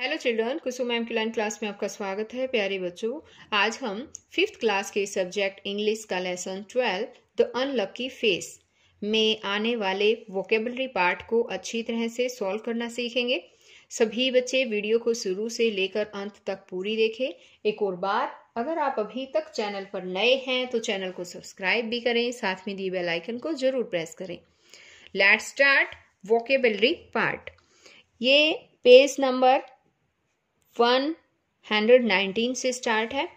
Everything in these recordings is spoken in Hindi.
Hello children Kusum M line class में आपका स्वागत है प्यारे बच्चों आज हम फिफ्थ क्लास के सब्जेक्ट इंग्लिश का lesson twelve the unlucky face में आने वाले वोकेबलरी पार्ट को अच्छी तरह से सॉल्व करना सीखेंगे सभी बच्चे वीडियो को शुरू से लेकर अंत तक पूरी देखें एक और बार अगर आप अभी तक चैनल पर नए हैं तो चैनल को सब्सक्राइब भी करें साथ में दिए बेलाइकन को जरूर प्रेस करें लेट स्टार्ट वोकेबलरी पार्ट ये page number one hundred nineteen से स्टार्ट है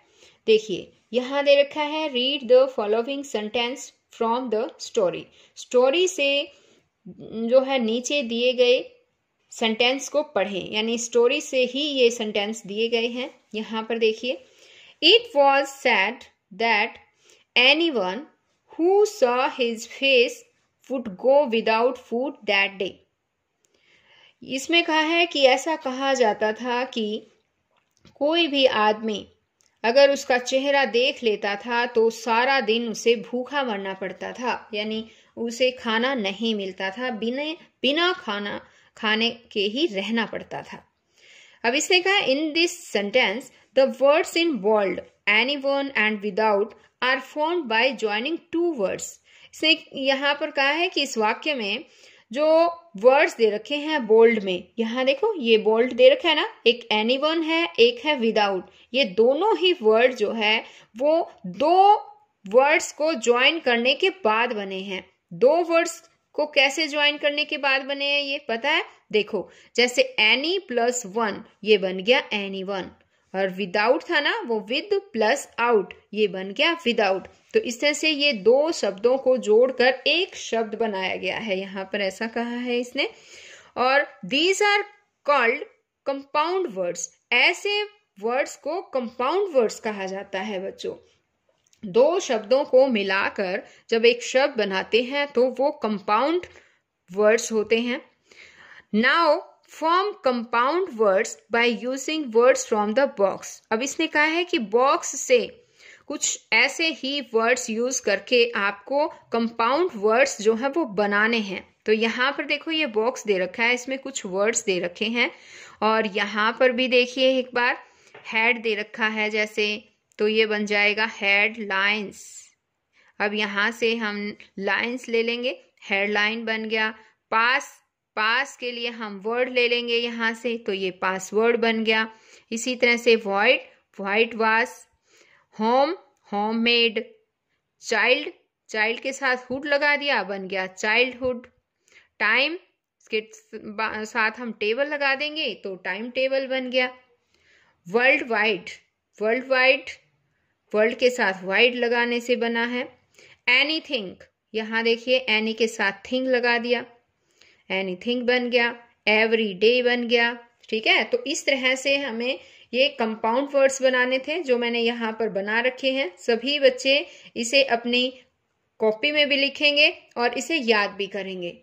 देखिए यहाँ दे रखा है read the following sentence from the story story से जो है नीचे दिए गए सेंटेंस को पढ़ें यानी स्टोरी से ही ये सेंटेंस दिए गए हैं यहाँ पर देखिए it was said that any one who saw his face would go without food that day इसमें कहा है कि ऐसा कहा जाता था कि कोई भी आदमी अगर उसका चेहरा देख लेता था तो सारा दिन उसे भूखा मरना पड़ता था यानी उसे खाना नहीं मिलता था बिना बिना खाना खाने के ही रहना पड़ता था अब इसने कहा in this sentence the words in world any one and without are form by joining two words इसने यहाँ पर कहा है कि इस वाक्य में जो वर्ड्स दे रखे हैं बोल्ड में यहाँ देखो ये बोल्ड दे रखा है ना एक एनी वन है एक है विदाउट ये दोनों ही वर्ड जो है वो दो वर्ड्स को ज्वाइन करने के बाद बने हैं दो वर्ड्स को कैसे ज्वाइन करने के बाद बने हैं ये पता है देखो जैसे एनी प्लस वन ये बन गया एनी वन और विदाउट था ना वो विद प्लस आउट ये बन गया विदाउट तो इस तरह से ये दो शब्दों को जोड़कर एक शब्द बनाया गया है यहाँ पर ऐसा कहा है इसने और these are called compound words ऐसे वर्ड्स को कंपाउंड वर्ड्स कहा जाता है बच्चों दो शब्दों को मिलाकर जब एक शब्द बनाते हैं तो वो कंपाउंड वर्ड्स होते हैं now form compound words by using words from the box अब इसने कहा है कि बॉक्स से कुछ ऐसे ही वर्ड्स यूज करके आपको कंपाउंड वर्ड्स जो है वो बनाने हैं तो यहाँ पर देखो ये बॉक्स दे रखा है इसमें कुछ वर्ड्स दे रखे हैं और यहाँ पर भी देखिए एक बार हेड दे रखा है जैसे तो ये बन जाएगा हेड लाइन्स अब यहाँ से हम लाइन्स ले लेंगे हेडलाइन बन गया पास पास के लिए हम वर्ड ले लेंगे यहाँ से तो ये पासवर्ड बन गया इसी तरह से white white wash home home made child child के साथ हुड लगा दिया बन गया चाइल्डहुड टाइम इसके साथ हम टेबल लगा देंगे तो टाइम टेबल बन गया world wide world wide world के साथ वाइड लगाने से बना है एनी थिंग यहाँ देखिए एनी के साथ थिंग लगा दिया एनीथिंग बन गया एवरी डे बन गया ठीक है तो इस तरह से हमें ये कंपाउंड वर्ड्स बनाने थे जो मैंने यहाँ पर बना रखे हैं सभी बच्चे इसे अपनी कॉपी में भी लिखेंगे और इसे याद भी करेंगे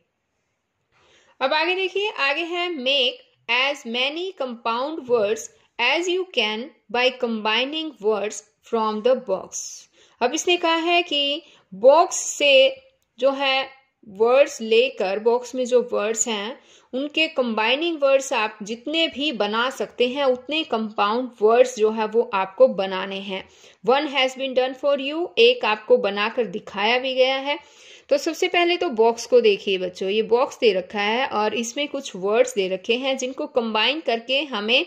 अब आगे देखिए आगे है make as many compound words as you can by combining words from the box अब इसने कहा है कि बॉक्स से जो है वर्ड्स लेकर बॉक्स में जो वर्ड्स हैं उनके कंबाइनिंग वर्ड्स आप जितने भी बना सकते हैं उतने कंपाउंड वर्ड्स जो है वो आपको बनाने हैं one has been done for you एक आपको बनाकर दिखाया भी गया है तो सबसे पहले तो बॉक्स को देखिए बच्चों ये बॉक्स दे रखा है और इसमें कुछ वर्ड्स दे रखे हैं जिनको कंबाइन करके हमें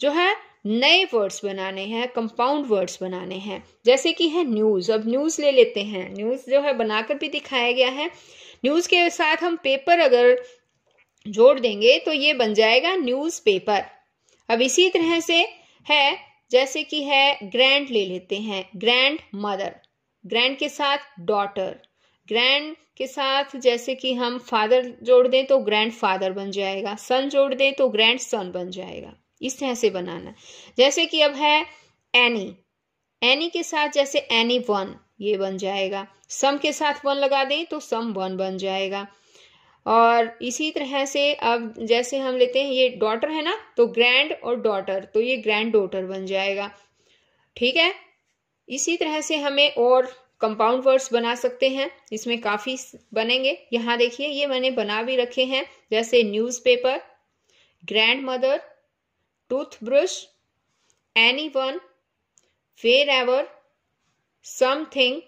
जो है नए वर्ड्स बनाने हैं कंपाउंड वर्ड्स बनाने हैं जैसे कि है न्यूज़ अब न्यूज़ ले लेते हैं न्यूज़ जो है बनाकर भी दिखाया गया है न्यूज़ के साथ हम पेपर अगर जोड़ देंगे तो ये बन जाएगा न्यूज़ पेपर अब इसी तरह से है जैसे कि है ग्रैंड ले लेते हैं ग्रैंड मदर ग्रैंड के साथ डॉटर ग्रैंड के साथ जैसे कि हम फादर जोड़ दें तो ग्रैंड फादर बन जाएगा सन जोड़ दें तो ग्रैंड सन बन जाएगा इस तरह से बनाना जैसे कि अब है एनी एनी के साथ जैसे एनी वन ये बन जाएगा सम के साथ वन लगा दें तो सम वन बन जाएगा और इसी तरह से अब जैसे हम लेते हैं ये डॉटर है ना तो ग्रैंड और डॉटर तो ये ग्रैंड डॉटर बन जाएगा ठीक है इसी तरह से हमें और कंपाउंड वर्ड्स बना सकते हैं इसमें काफ़ी बनेंगे यहाँ देखिए ये मैंने बना भी रखे हैं जैसे newspaper grand mother toothbrush any one forever something,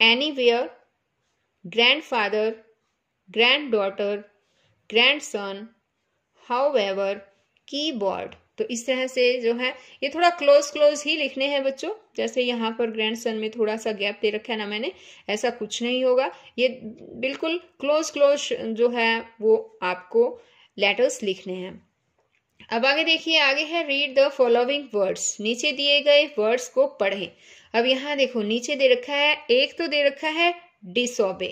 anywhere, grandfather, granddaughter, grandson, however, keyboard. तो इस तरह से जो है ये थोड़ा क्लोज क्लोज ही लिखने हैं बच्चों जैसे यहाँ पर ग्रैंडसन में थोड़ा सा गैप दे रखा है ना मैंने ऐसा कुछ नहीं होगा ये बिल्कुल क्लोज क्लोज जो है वो आपको लेटर्स लिखने हैं अब आगे देखिए आगे है रीड द फॉलोइंग वर्ड्स नीचे दिए गए वर्ड्स को पढ़ें अब यहाँ देखो नीचे दे रखा है एक तो दे रखा है डिसोबे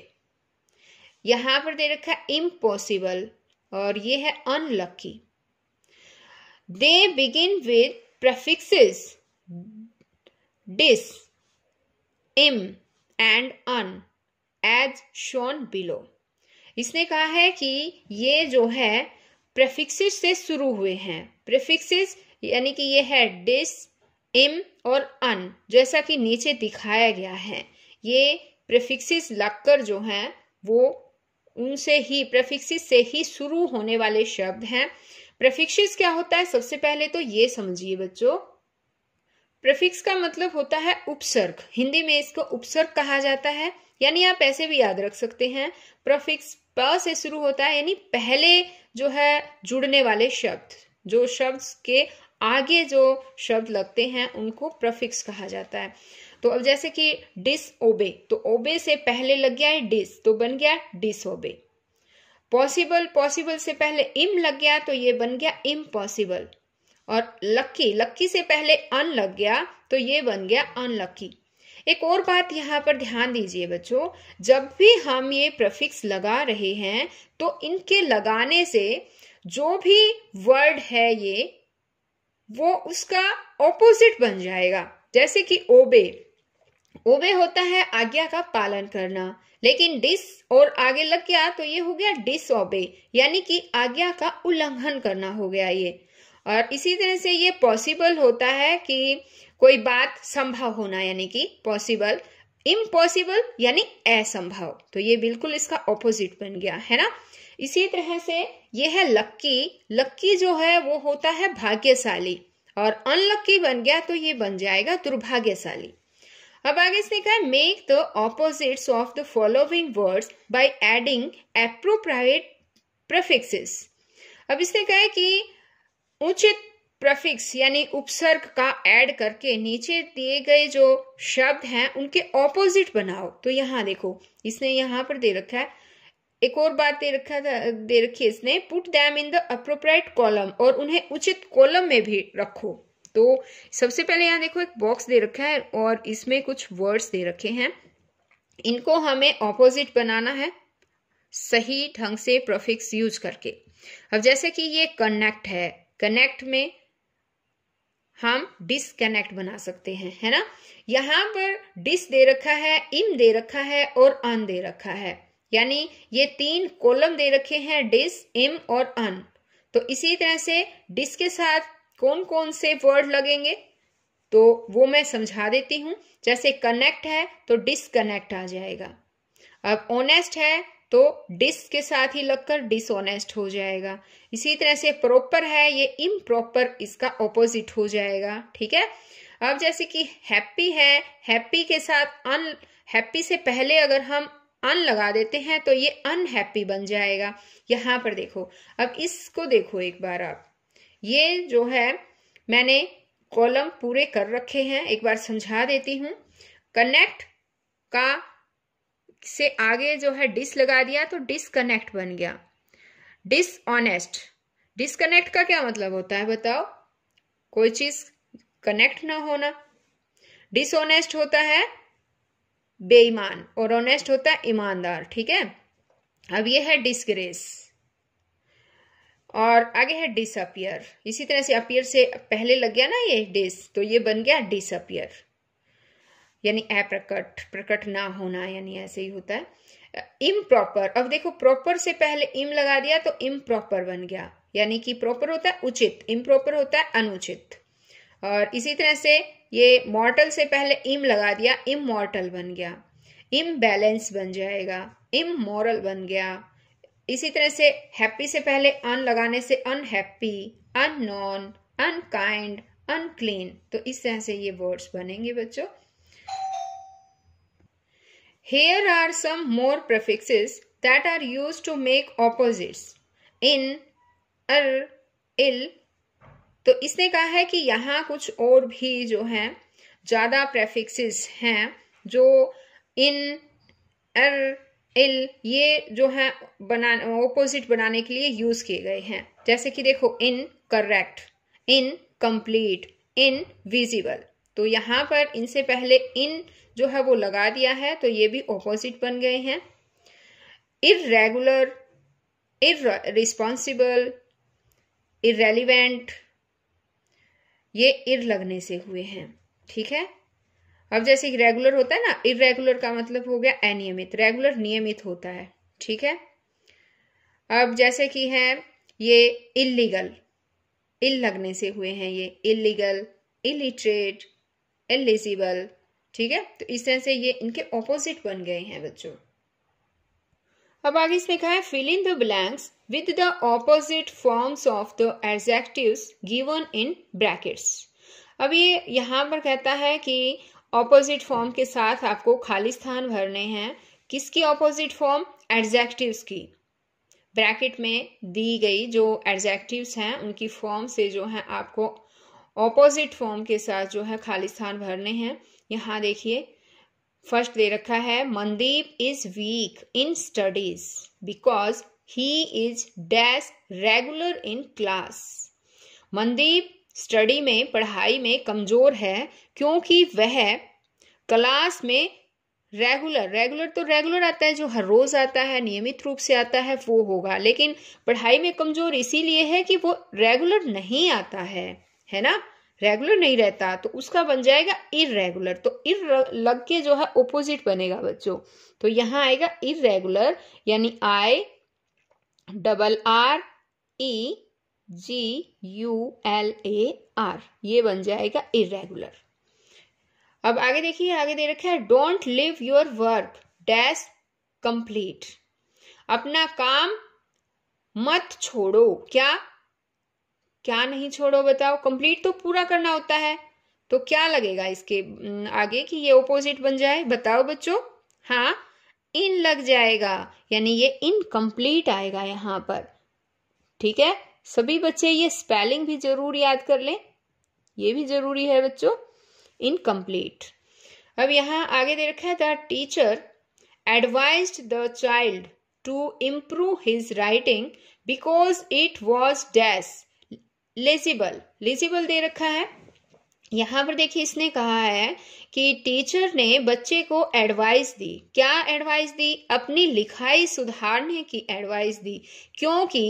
यहाँ पर दे रखा है इम्पॉसिबल और ये है unlucky they begin with prefixes dis im and un as shown below इसने कहा है कि ये जो है प्रेफिक्सेस से शुरू हुए हैं प्रेफिक्सेस यानी कि ये है डिस इम और अन जैसा कि नीचे दिखाया गया है ये प्रेफिक्सेस लगकर जो हैं वो उनसे ही प्रेफिक्सेस से ही शुरू होने वाले शब्द हैं प्रेफिक्सेस क्या होता है सबसे पहले तो ये समझिए बच्चों प्रेफिक्स का मतलब होता है उपसर्ग हिंदी में इसको उपसर्ग कहा जाता है यानी आप ऐसे भी याद रख सकते हैं प्रेफिक्स प से शुरू होता है यानी पहले जो है जुड़ने वाले शब्द जो शब्द के आगे जो शब्द लगते हैं उनको प्रफिक्स कहा जाता है तो अब जैसे कि डिस ओबे तो ओबे से पहले लग गया है डिस तो बन गया डिस ओबे पॉसिबल पॉसिबल से पहले इम लग गया तो ये बन गया इम्पॉसिबल और लक्की लक्की से पहले अन लग गया तो ये बन गया अनलक्की एक और बात यहाँ पर ध्यान दीजिए बच्चों जब भी हम ये प्रफिक्स लगा रहे हैं तो इनके लगाने से जो भी वर्ड है ये वो उसका ऑपोजिट बन जाएगा जैसे कि ओबे ओबे होता है आज्ञा का पालन करना लेकिन डिस और आगे लग गया तो ये हो गया डिस ओबे यानी कि आज्ञा का उल्लंघन करना हो गया ये और इसी तरह से ये पॉसिबल होता है कि कोई बात संभव होना यानी कि पॉसिबल इम्पॉसिबल यानी असंभव तो ये बिल्कुल इसका ऑपोजिट बन गया है ना इसी तरह से ये है लक्की लक्की जो है वो होता है भाग्यशाली और अनलक्की बन गया तो ये बन जाएगा दुर्भाग्यशाली अब आगे इसने कहा make the opposites of the following words by adding appropriate prefixes अब इसने कहा कि उचित प्रफिक्स यानी उपसर्ग का ऐड करके नीचे दिए गए जो शब्द हैं उनके ऑपोजिट बनाओ तो यहाँ देखो इसने यहाँ पर दे रखा है एक और बात दे रखा था दे रखी है इसने put them in the appropriate column और उन्हें उचित कॉलम में भी रखो तो सबसे पहले यहाँ देखो एक बॉक्स दे रखा है और इसमें कुछ वर्ड्स दे रखे हैं इनको हमें ऑपोजिट बनाना है सही ढंग से प्रोफिक्स यूज करके अब जैसे कि ये कनेक्ट है कनेक्ट में हम डिसकनेक्ट बना सकते हैं है ना यहां पर डिस दे रखा है इम दे रखा है और अन दे रखा है यानी ये तीन कॉलम दे रखे हैं डिस इम और अन तो इसी तरह से डिस के साथ कौन कौन से वर्ड लगेंगे तो वो मैं समझा देती हूँ जैसे कनेक्ट है तो डिसकनेक्ट आ जाएगा अब ऑनेस्ट है तो डिस के साथ ही लगकर डिसऑनेस्ट हो जाएगा इसी तरह से प्रॉपर है ये इम्प्रॉपर इसका ऑपोजिट हो जाएगा ठीक है अब जैसे कि हैप्पी है हैप्पी के साथ अन हैप्पी से पहले अगर हम अन लगा देते हैं तो ये अनहैप्पी बन जाएगा यहां पर देखो अब इसको देखो एक बार आप ये जो है मैंने कॉलम पूरे कर रखे हैं एक बार समझा देती हूं कनेक्ट का से आगे जो है डिस लगा दिया तो डिसकनेक्ट बन गया डिसऑनेस्ट डिसकनेक्ट का क्या मतलब होता है बताओ कोई चीज कनेक्ट ना होना डिसऑनेस्ट होता है बेईमान और ऑनेस्ट होता है ईमानदार ठीक है अब ये है डिसग्रेस और आगे है डिसअपियर इसी तरह से अपियर से पहले लग गया ना ये डिस तो ये बन गया डिसअपियर यानी अप्रकट प्रकट ना होना यानी ऐसे ही होता है इम प्रॉपर अब देखो प्रॉपर से पहले इम लगा दिया तो इम प्रॉपर बन गया यानी कि प्रॉपर होता है उचित इम प्रॉपर होता है अनुचित और इसी तरह से ये मॉर्टल से पहले इम लगा दिया इम मॉर्टल बन गया इम बैलेंस बन जाएगा इम मॉरल बन गया इसी तरह से हैप्पी से पहले अन लगाने से अनहैप्पी नॉन अनकाइंड अनक्लीन तो इस तरह से ये वर्ड्स बनेंगे बच्चों Here are some more prefixes that are used to make opposites. In, ar, er, il. तो इसने कहा है कि यहाँ कुछ और भी जो है ज़्यादा प्रेफिक्सेस हैं जो इन अर इल ये जो है बना ओपोजिट बनाने के लिए यूज़ किए गए हैं जैसे कि देखो in correct in complete in visible तो यहाँ पर इनसे पहले इन जो है वो लगा दिया है तो ये भी ऑपोजिट बन गए हैं इरेगुलर रिस्पॉन्सिबल इरेलीवेंट ये इर लगने से हुए हैं ठीक है अब जैसे रेगुलर होता है ना इरेगुलर का मतलब हो गया अनियमित रेगुलर नियमित होता है ठीक है अब जैसे कि है ये इलीगल इल लगने से हुए हैं ये इलीगल इलिटरेट एलिजिबल ठीक है तो इस तरह से ये इनके ऑपोजिट बन गए हैं बच्चों अब आगे इसमें कहा है fill in the blanks with the opposite forms of the adjectives given in brackets अब ये यहां पर कहता है कि ऑपोजिट फॉर्म के साथ आपको खाली स्थान भरने हैं किसकी ऑपोजिट फॉर्म एडजेक्टिव्स की ब्रैकेट में दी गई जो एडजेक्टिव्स हैं उनकी फॉर्म से जो है आपको ऑपोजिट फॉर्म के साथ जो है खाली स्थान भरने हैं यहाँ देखिए फर्स्ट दे रखा है Mandeep is weak in studies because he is dash regular in class Mandeep study में पढ़ाई में कमजोर है क्योंकि वह क्लास में रेगुलर रेगुलर तो रेगुलर आता है जो हर रोज आता है नियमित रूप से आता है वो होगा लेकिन पढ़ाई में कमजोर इसीलिए है कि वो रेगुलर नहीं आता है है ना रेगुलर नहीं रहता तो उसका बन जाएगा इरेगुलर तो इर लग के जो है ओपोजिट बनेगा बच्चों तो यहाँ आएगा इरेगुलर यानी I double R E G U L A R ये बन जाएगा इरेगुलर अब आगे देखिए आगे दे रखा है don't leave your work dash complete अपना काम मत छोड़ो क्या क्या नहीं छोड़ो बताओ कंप्लीट तो पूरा करना होता है तो क्या लगेगा इसके आगे कि ये ओपोजिट बन जाए बताओ बच्चों हाँ इन लग जाएगा यानी ये इनकम्प्लीट आएगा यहाँ पर ठीक है सभी बच्चे ये स्पेलिंग भी जरूर याद कर लें ये भी जरूरी है बच्चों इनकम्प्लीट अब यहां आगे दे रखा है the teacher advise the child to improve his writing because it was dash legible legible दे रखा है यहां पर देखिए इसने कहा है कि टीचर ने बच्चे को एडवाइस दी क्या एडवाइस दी अपनी लिखाई सुधारने की एडवाइस दी क्योंकि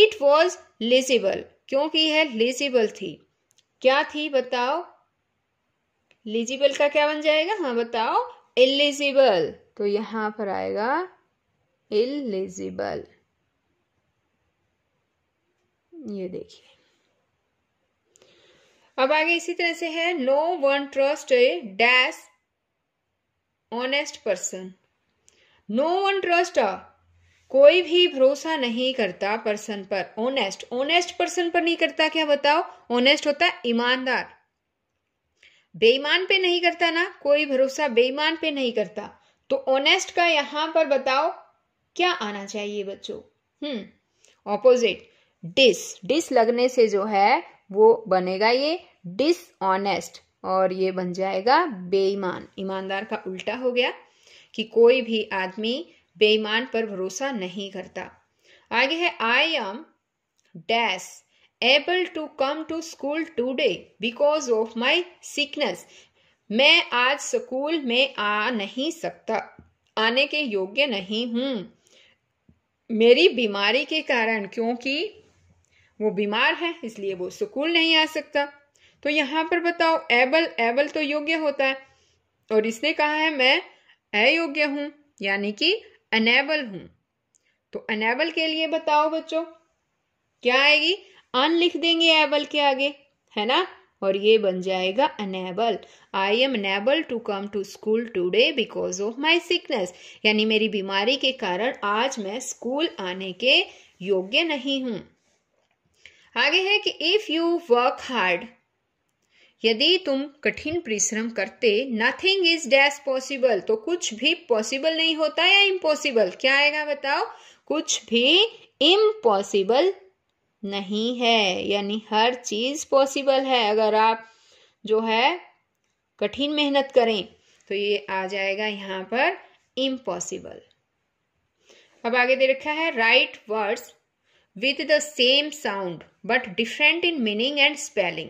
इट वॉज लिजिबल क्योंकि यह लिजिबल थी क्या थी बताओ लिजिबल का क्या बन जाएगा हाँ बताओ इलिजिबल तो यहां पर आएगा इलिजिबल ये देखिए अब आगे इसी तरह से है no one trust a dash honest person no one trust कोई भी भरोसा नहीं करता पर्सन पर ऑनेस्ट ऑनेस्ट पर्सन पर नहीं करता क्या बताओ ऑनेस्ट होता ईमानदार बेईमान पे नहीं करता ना कोई भरोसा बेईमान पे नहीं करता तो ऑनेस्ट का यहां पर बताओ क्या आना चाहिए बच्चों हम्म ऑपोजिट डिस डिस लगने से जो है वो बनेगा ये डिसऑनेस्ट और ये बन जाएगा बेईमान ईमानदार का उल्टा हो गया कि कोई भी आदमी बेईमान पर भरोसा नहीं करता आगे है I am dash able to come to school today because of my sickness मैं आज स्कूल में आ नहीं सकता आने के योग्य नहीं हूं मेरी बीमारी के कारण क्योंकि वो बीमार है इसलिए वो सुकून नहीं आ सकता तो यहाँ पर बताओ एबल एबल तो योग्य होता है और इसने कहा है मैं अयोग्य हूं यानी कि अनेबल हूं तो अनेबल के लिए बताओ बच्चों क्या आएगी अन लिख देंगे एबल के आगे है ना और ये बन जाएगा unable I am unable to come to school today because of my sickness यानी मेरी बीमारी के कारण आज मैं स्कूल आने के योग्य नहीं हूं आगे है कि इफ यू वर्क हार्ड यदि तुम कठिन परिश्रम करते नथिंग इज डैश पॉसिबल तो कुछ भी पॉसिबल नहीं होता या इम्पॉसिबल क्या आएगा बताओ कुछ भी इम्पॉसिबल नहीं है यानी हर चीज पॉसिबल है अगर आप जो है कठिन मेहनत करें तो ये आ जाएगा यहां पर इम्पॉसिबल अब आगे दे रखा है write words with the same sound but different in meaning and spelling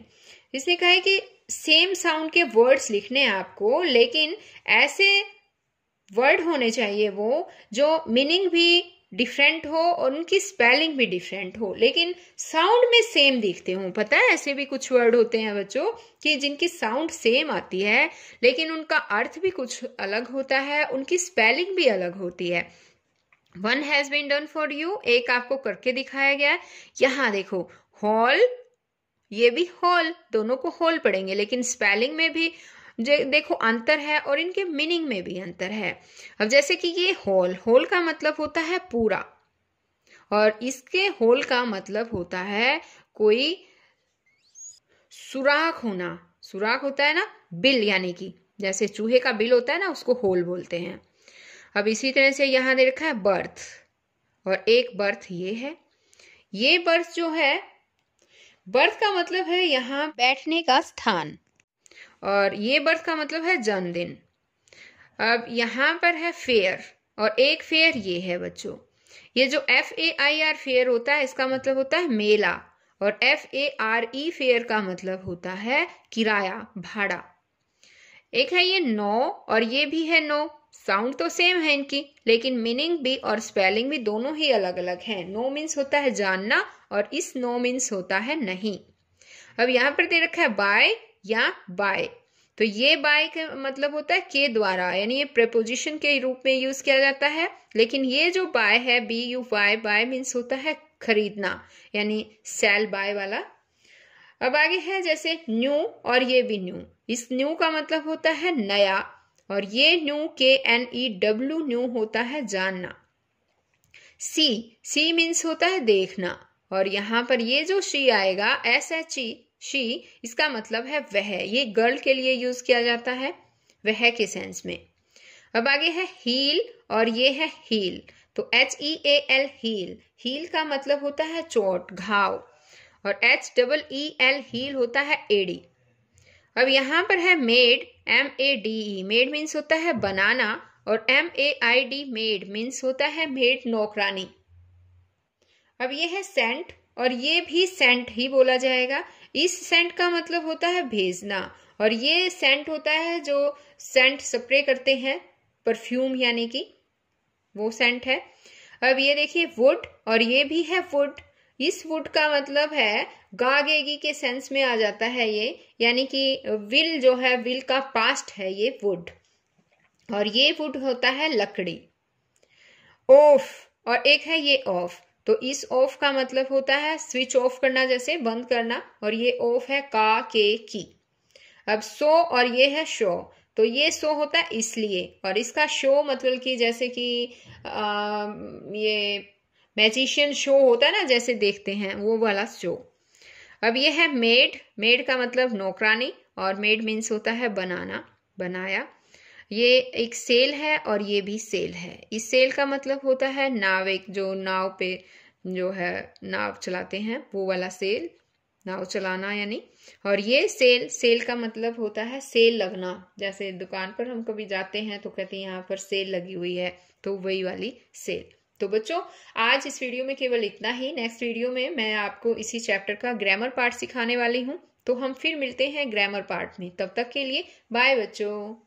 इसने कहा है कि सेम साउंड के वर्ड्स लिखने हैं आपको लेकिन ऐसे वर्ड होने चाहिए वो जो मीनिंग भी डिफरेंट हो और उनकी स्पेलिंग भी डिफरेंट हो लेकिन साउंड में सेम दिखते हों पता है ऐसे भी कुछ वर्ड होते हैं बच्चों कि जिनकी साउंड सेम आती है लेकिन उनका अर्थ भी कुछ अलग होता है उनकी स्पेलिंग भी अलग होती है one has been done for you एक आपको करके दिखाया गया है यहां देखो हॉल ये भी हॉल दोनों को हॉल पढ़ेंगे लेकिन स्पेलिंग में भी देखो अंतर है और इनके मीनिंग में भी अंतर है अब जैसे कि ये हॉल हॉल का मतलब होता है पूरा और इसके होल का मतलब होता है कोई सुराख होना सुराख होता है ना बिल यानी कि जैसे चूहे का बिल होता है ना उसको होल बोलते हैं अब इसी तरह से यहां दे रखा है बर्थ और एक बर्थ ये है ये बर्थ जो है बर्थ का मतलब है यहां बैठने का स्थान और ये बर्थ का मतलब है जन्मदिन अब यहां पर है फेयर और एक फेयर ये है बच्चों ये जो F A I R fair होता है इसका मतलब होता है मेला और F A R E fare का मतलब होता है किराया भाड़ा एक है ये नौ और ये भी है नौ साउंड तो सेम है इनकी लेकिन मीनिंग भी और स्पेलिंग भी दोनों ही अलग अलग हैं नो मीन्स होता है जानना और इस नो मीन्स होता है नहीं अब यहाँ पर दे रखा है बाय या बाय तो ये बाय का मतलब होता है के द्वारा यानी ये प्रपोजिशन के रूप में यूज किया जाता है लेकिन ये जो बाय है B U Y buy means होता है खरीदना यानी सेल बाय वाला अब आगे है जैसे न्यू और ये भी न्यू इस न्यू का मतलब होता है नया और ये न्यू के एन ई डब्ल्यू न्यू होता है जानना सी सी मीन्स होता है देखना और यहाँ पर ये जो शी आएगा एस एच ई शी इसका मतलब है वह ये गर्ल के लिए यूज किया जाता है वह के सेंस में अब आगे है हील और ये है हील तो H E A L heal heal का मतलब होता है चोट घाव और H double E L heel होता है एडी अब यहाँ पर है made M A D E made means होता है बनाना और M A I D maid means होता है मेड नौकरानी अब ये है सेंट और ये भी सेंट ही बोला जाएगा इस सेंट का मतलब होता है भेजना और ये सेंट होता है जो सेंट स्प्रे करते हैं परफ्यूम यानी कि वो सेंट है अब ये देखिए वुड और ये भी है वुड इस वुड का मतलब है गागेगी के सेंस में आ जाता है ये यानी कि विल जो है विल का पास्ट है ये वुड और ये वुड होता है लकड़ी ऑफ और एक है ये ऑफ तो इस ऑफ का मतलब होता है स्विच ऑफ करना जैसे बंद करना और ये ऑफ है का के की अब सो और ये है शो तो ये सो होता है इसलिए और इसका शो मतलब कि जैसे कि आ, ये मैजिशियन शो होता है ना जैसे देखते हैं वो वाला शो अब ये है मेड मेड का मतलब नौकरानी और मेड मीन्स होता है बनाना बनाया ये एक सेल है और ये भी सेल है इस सेल का मतलब होता है नाव एक जो नाव पे जो है नाव चलाते हैं वो वाला सेल नाव चलाना यानी और ये सेल सेल का मतलब होता है सेल लगना जैसे दुकान पर हम कभी जाते हैं तो कहते हैं यहाँ पर सेल लगी हुई है तो वही वाली सेल तो बच्चों आज इस वीडियो में केवल इतना ही नेक्स्ट वीडियो में मैं आपको इसी चैप्टर का ग्रामर पार्ट सिखाने वाली हूँ तो हम फिर मिलते हैं ग्रामर पार्ट में तब तक के लिए बाय बच्चों